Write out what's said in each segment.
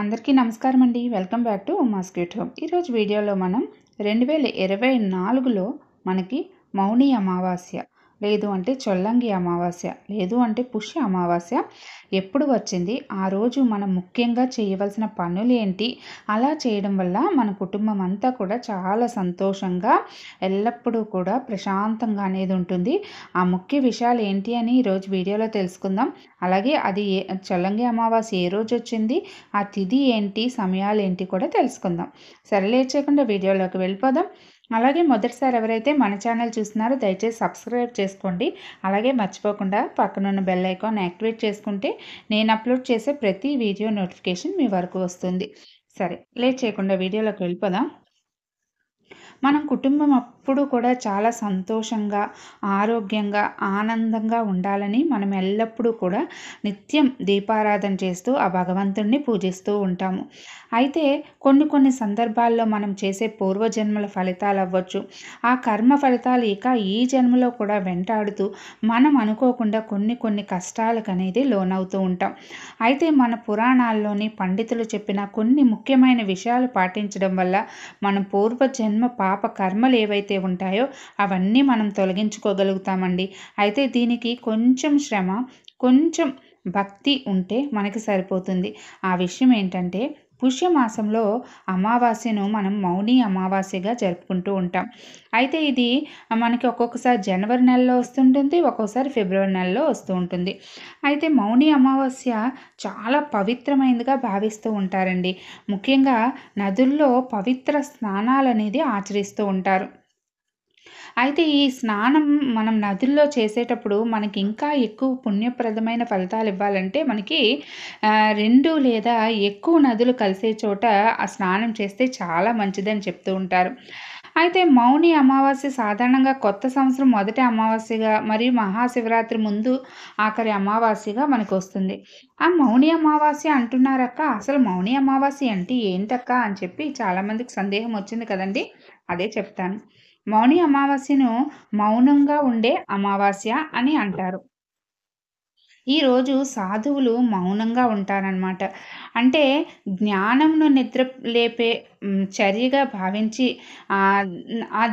అందరికీ నమస్కారం అండి welcome back to Uma's cute home ఈరోజు వీడియోలో మనం రెండు వేల ఇరవై నాలుగులో మనకి మౌని అమావాస్య లేదు అంటే చొల్లంగి అమావాస్య లేదు అంటే పుష్య అమావాస్య ఎప్పుడు వచ్చింది ఆ రోజు మనం ముఖ్యంగా చేయవలసిన పనులు ఏంటి అలా చేయడం వల్ల మన కుటుంబం అంతా కూడా చాలా సంతోషంగా ఎల్లప్పుడూ కూడా ప్రశాంతంగా అనేది ఉంటుంది ఆ ముఖ్య విషయాలు ఏంటి అని ఈరోజు వీడియోలో తెలుసుకుందాం అలాగే అది ఏ చొల్లంగి అమావాస్య ఏ రోజు వచ్చింది ఆ తిథి ఏంటి సమయాలు ఏంటి కూడా తెలుసుకుందాం సరే లేచేయకుండా వీడియోలోకి వెళ్ళిపోదాం అలాగే మొదటిసారి ఎవరైతే మన ఛానల్ చూస్తున్నారో దయచేసి సబ్స్క్రైబ్ చేసుకోండి అలాగే మర్చిపోకుండా పక్కనున్న బెల్ ఐకాన్ యాక్టివేట్ చేసుకుంటే నేను అప్లోడ్ చేసే ప్రతి వీడియో నోటిఫికేషన్ మీ వరకు వస్తుంది సరే లేట్ చేయకుండా వీడియోలోకి వెళ్ళిపోదాం మనం కుటుంబం అప్పుడు కూడా చాలా సంతోషంగా ఆరోగ్యంగా ఆనందంగా ఉండాలని మనం ఎల్లప్పుడూ కూడా నిత్యం దీపారాధన చేస్తూ ఆ భగవంతుణ్ణి పూజిస్తూ ఉంటాము అయితే కొన్ని కొన్ని సందర్భాల్లో మనం చేసే పూర్వజన్మల ఫలితాలు అవ్వచ్చు ఆ కర్మ ఫలితాలు ఇక ఈ జన్మలో కూడా వెంటాడుతూ మనం అనుకోకుండా కొన్ని కొన్ని కష్టాలకు అనేది లోనవుతూ ఉంటాం అయితే మన పురాణాల్లోని పండితులు చెప్పిన కొన్ని ముఖ్యమైన విషయాలు పాటించడం వల్ల మనం పూర్వజన్మ జన్మ పాప కర్మలు ఏవైతే ఉంటాయో అవన్నీ మనం తొలగించుకోగలుగుతామండి అయితే దీనికి కొంచెం శ్రమ కొంచెం భక్తి ఉంటే మనకి సరిపోతుంది ఆ విషయం ఏంటంటే పుష్యమాసంలో అమావాస్యను మనం మౌని అమావాస్యగా జరుపుకుంటూ ఉంటాం అయితే ఇది మనకి ఒక్కొక్కసారి జనవరి నెలలో వస్తుంటుంది ఒక్కొక్కసారి ఫిబ్రవరి నెలలో వస్తూ ఉంటుంది అయితే మౌని అమావాస్య చాలా పవిత్రమైనదిగా భావిస్తూ ఉంటారండి ముఖ్యంగా నదుల్లో పవిత్ర స్నానాలు అనేది ఆచరిస్తూ ఉంటారు అయితే ఈ స్నానం మనం నదుల్లో చేసేటప్పుడు మనకి ఇంకా ఎక్కువ పుణ్యప్రదమైన ఫలితాలు ఇవ్వాలంటే మనకి రెండు లేదా ఎక్కువ నదులు కలిసే చోట ఆ స్నానం చేస్తే చాలా మంచిదని చెప్తూ ఉంటారు అయితే మౌని అమావాస్య సాధారణంగా కొత్త సంవత్సరం మొదటి అమావాస్యగా మరియు మహాశివరాత్రి ముందు ఆఖరి అమావాస్యగా మనకు వస్తుంది ఆ మౌని అమావాస్య అంటున్నారక్క అసలు మౌని అమావాస్య అంటే ఏంటక్క అని చెప్పి చాలామందికి సందేహం వచ్చింది కదండి అదే చెప్తాను మౌని అమావాస్యను మౌనంగా ఉండే అమావాస్య అని అంటారు ఈరోజు సాధువులు మౌనంగా ఉంటారనమాట అంటే జ్ఞానంను నిద్ర లేపే చర్యగా భావించి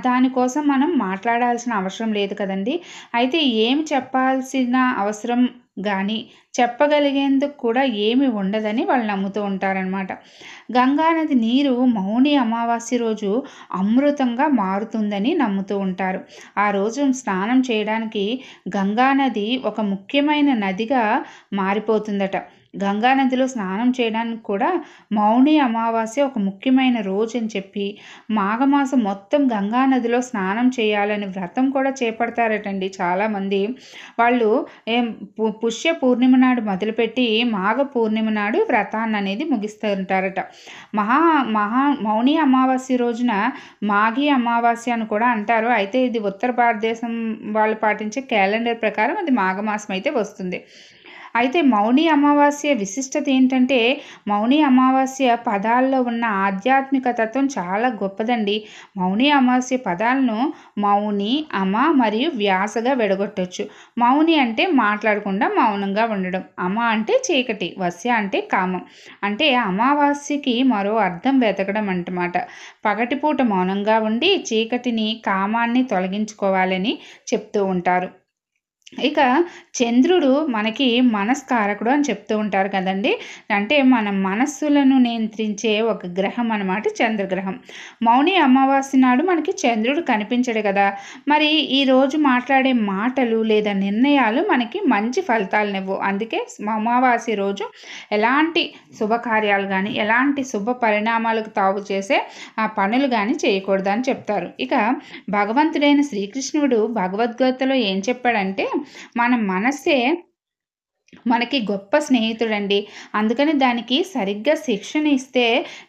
దానికోసం మనం మాట్లాడాల్సిన అవసరం లేదు కదండి అయితే ఏం చెప్పాల్సిన అవసరం కానీ చెప్పగలిగేందుకు కూడా ఏమి ఉండదని వాళ్ళు నమ్ముతూ ఉంటారనమాట గంగానది నీరు మౌని అమావాస్య రోజు అమృతంగా మారుతుందని నమ్ముతూ ఉంటారు ఆ రోజు స్నానం చేయడానికి గంగానది ఒక ముఖ్యమైన నదిగా మారిపోతుందట గంగానదిలో స్నానం చేయడానికి కూడా మౌని అమావాస్య ఒక ముఖ్యమైన రోజు అని చెప్పి మాఘమాసం మొత్తం గంగానదిలో స్నానం చేయాలని వ్రతం కూడా చేపడతారటండి చాలామంది వాళ్ళు పుష్య పూర్ణిమ నాడు మొదలుపెట్టి మాఘ పూర్ణిమ నాడు వ్రతాన్ని అనేది ముగిస్తూ ఉంటారట మహా మహా మౌని అమావాస్య రోజున మాఘి అమావాస్య అని కూడా అంటారు అయితే ఇది ఉత్తర భారతదేశం వాళ్ళు పాటించే క్యాలెండర్ ప్రకారం అది మాఘమాసం అయితే వస్తుంది అయితే మౌని అమావాస్య విశిష్టత ఏంటంటే మౌని అమావాస్య పదాల్లో ఉన్న ఆధ్యాత్మిక తత్వం చాలా గొప్పదండి మౌని అమావాస్య పదాలను మౌని అమ మరియు వ్యాసగా విడగొట్టవచ్చు మౌని అంటే మాట్లాడకుండా మౌనంగా ఉండడం అమ అంటే చీకటి వస్య అంటే కామం అంటే అమావాస్యకి మరో అర్థం వెతకడం అంటమాట పగటిపూట మౌనంగా ఉండి చీకటిని కామాన్ని తొలగించుకోవాలని చెప్తూ ఉంటారు ఇక చంద్రుడు మనకి మనస్కారకుడు అని చెప్తూ ఉంటారు కదండి అంటే మన మనస్సులను నియంత్రించే ఒక గ్రహం అనమాట చంద్రగ్రహం మౌని అమావాస్య నాడు మనకి చంద్రుడు కనిపించడు కదా మరి ఈరోజు మాట్లాడే మాటలు లేదా నిర్ణయాలు మనకి మంచి ఇవ్వు అందుకే అమావాస్య రోజు ఎలాంటి శుభకార్యాలు కానీ ఎలాంటి శుభ పరిణామాలకు తావు చేసే ఆ పనులు కానీ చేయకూడదని చెప్తారు ఇక భగవంతుడైన శ్రీకృష్ణుడు భగవద్గీతలో ఏం చెప్పాడంటే మన మనసే మనకి గొప్ప స్నేహితుడండి అందుకని దానికి సరిగ్గా శిక్షణ ఇస్తే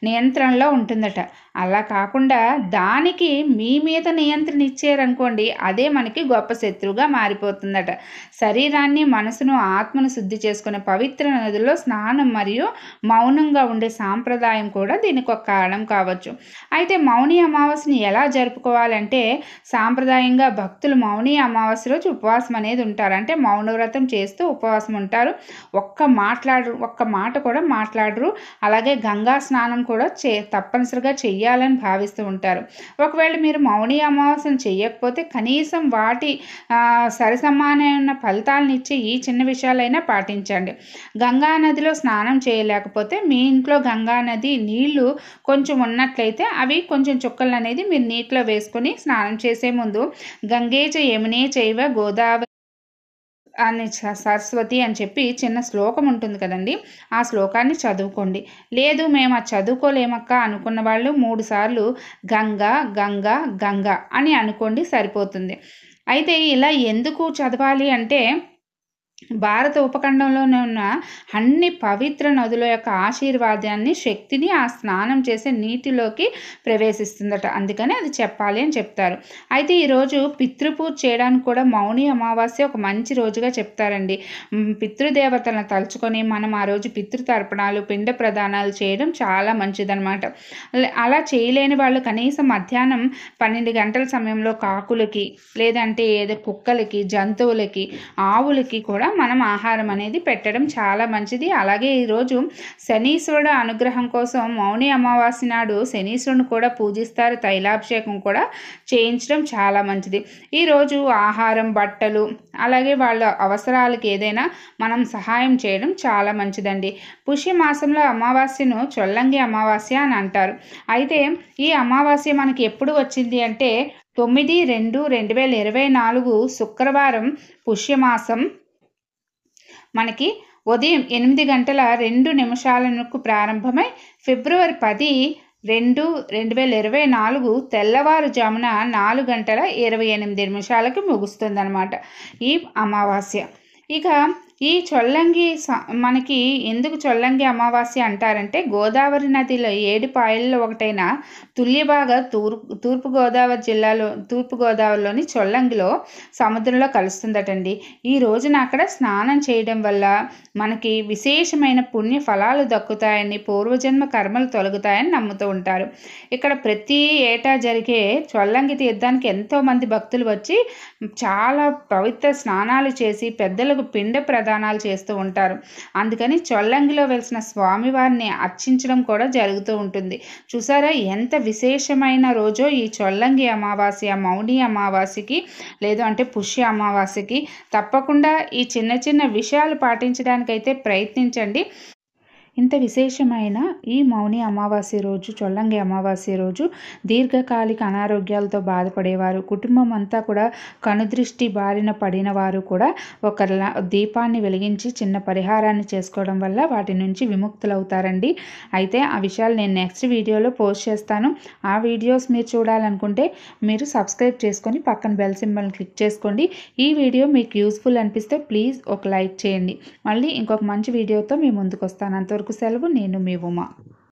నియంత్రణలో ఉంటుందట అలా కాకుండా దానికి మీ మీద నియంత్రణ ఇచ్చారనుకోండి అదే మనకి గొప్ప శత్రువుగా మారిపోతుందట శరీరాన్ని మనసును ఆత్మను శుద్ధి చేసుకునే పవిత్ర నదుల్లో స్నానం మరియు మౌనంగా ఉండే సాంప్రదాయం కూడా దీనికి ఒక కారణం కావచ్చు అయితే మౌని అమావాస్యని ఎలా జరుపుకోవాలంటే సాంప్రదాయంగా భక్తులు మౌని అమావాస్య రోజు ఉపవాసం అనేది ఉంటారు అంటే మౌనవ్రతం చేస్తూ ఉపవాసం ఉంటారు ఒక్క మాట్లాడరు ఒక్క మాట కూడా మాట్లాడరు అలాగే గంగా స్నానం కూడా చే తప్పనిసరిగా చెయ్యాలి చేయాలని భావిస్తూ ఉంటారు ఒకవేళ మీరు మౌని అమావాస్యను చేయకపోతే కనీసం వాటి సరిసమానమైన ఫలితాలను ఇచ్చే ఈ చిన్న విషయాలైనా పాటించండి గంగా నదిలో స్నానం చేయలేకపోతే మీ ఇంట్లో గంగా నది నీళ్లు కొంచెం ఉన్నట్లయితే అవి కొంచెం చుక్కలు అనేది మీరు నీటిలో వేసుకొని స్నానం చేసే ముందు గంగేజ యమునే చేయవ గోదావరి అని సరస్వతి అని చెప్పి చిన్న శ్లోకం ఉంటుంది కదండి ఆ శ్లోకాన్ని చదువుకోండి లేదు మేము ఆ చదువుకోలేమక్క అనుకున్న వాళ్ళు మూడు సార్లు గంగా గంగా గంగ అని అనుకోండి సరిపోతుంది అయితే ఇలా ఎందుకు చదవాలి అంటే భారత ఉపఖండంలోనే ఉన్న అన్ని పవిత్ర నదుల యొక్క ఆశీర్వాదాన్ని శక్తిని ఆ స్నానం చేసే నీటిలోకి ప్రవేశిస్తుందట అందుకని అది చెప్పాలి అని చెప్తారు అయితే ఈరోజు పితృపూజ చేయడానికి కూడా మౌని అమావాస్య ఒక మంచి రోజుగా చెప్తారండి పితృదేవతలను తలుచుకొని మనం ఆ రోజు పితృతర్పణాలు పిండ ప్రదానాలు చేయడం చాలా మంచిదనమాట అలా చేయలేని వాళ్ళు కనీసం మధ్యాహ్నం పన్నెండు గంటల సమయంలో కాకులకి లేదంటే ఏదో కుక్కలకి జంతువులకి ఆవులకి కూడా మనం ఆహారం అనేది పెట్టడం చాలా మంచిది అలాగే ఈరోజు శనీశ్వరుడు అనుగ్రహం కోసం మౌని అమావాస్య నాడు శనీశ్వరుని కూడా పూజిస్తారు తైలాభిషేకం కూడా చేయించడం చాలా మంచిది ఈరోజు ఆహారం బట్టలు అలాగే వాళ్ళ అవసరాలకు ఏదైనా మనం సహాయం చేయడం చాలా మంచిదండి పుష్యమాసంలో అమావాస్యను చొల్లంగి అమావాస్య అని అంటారు అయితే ఈ అమావాస్య మనకి ఎప్పుడు వచ్చింది అంటే తొమ్మిది రెండు రెండు వేల ఇరవై నాలుగు శుక్రవారం పుష్యమాసం మనకి ఉదయం ఎనిమిది గంటల రెండు నిమిషాలకు ప్రారంభమై ఫిబ్రవరి పది రెండు రెండు వేల ఇరవై నాలుగు తెల్లవారుజామున నాలుగు గంటల ఇరవై ఎనిమిది నిమిషాలకి అనమాట ఈ అమావాస్య ఇక ఈ చొల్లంగి మనకి ఎందుకు చొల్లంగి అమావాస్య అంటారంటే గోదావరి నదిలో ఏడు పాయల్లో ఒకటైన తుల్యభాగ తూర్పు తూర్పుగోదావరి జిల్లాలో తూర్పుగోదావరిలోని చొల్లంగిలో సముద్రంలో కలుస్తుందటండి ఈ రోజున అక్కడ స్నానం చేయడం వల్ల మనకి విశేషమైన పుణ్య ఫలాలు దక్కుతాయని పూర్వజన్మ కర్మలు తొలగుతాయని నమ్ముతూ ఉంటారు ఇక్కడ ప్రతి ఏటా జరిగే చొల్లంగి తీర్థానికి ఎంతోమంది భక్తులు వచ్చి చాలా పవిత్ర స్నానాలు చేసి పెద్దలకు పిండ ప్రద అన్నదానాలు చేస్తూ ఉంటారు అందుకని చొల్లంగిలో వెలిసిన స్వామివారిని అర్చించడం కూడా జరుగుతూ ఉంటుంది చూసారా ఎంత విశేషమైన రోజో ఈ చొల్లంగి అమావాస్య మౌని అమావాస్యకి లేదు అంటే పుష్య అమావాస్యకి తప్పకుండా ఈ చిన్న చిన్న విషయాలు పాటించడానికైతే ప్రయత్నించండి ఇంత విశేషమైన ఈ మౌని అమావాస్య రోజు చొల్లంగి అమావాస్య రోజు దీర్ఘకాలిక అనారోగ్యాలతో బాధపడేవారు కుటుంబం అంతా కూడా కనుదృష్టి బారిన పడిన వారు కూడా ఒక దీపాన్ని వెలిగించి చిన్న పరిహారాన్ని చేసుకోవడం వల్ల వాటి నుంచి విముక్తులవుతారండి అయితే ఆ విషయాలు నేను నెక్స్ట్ వీడియోలో పోస్ట్ చేస్తాను ఆ వీడియోస్ మీరు చూడాలనుకుంటే మీరు సబ్స్క్రైబ్ చేసుకొని పక్కన బెల్ సింబల్ని క్లిక్ చేసుకోండి ఈ వీడియో మీకు యూస్ఫుల్ అనిపిస్తే ప్లీజ్ ఒక లైక్ చేయండి మళ్ళీ ఇంకొక మంచి వీడియోతో మీ ముందుకు వస్తాను అంతవరకు ఒక సెలవు నేను మీ ఉమా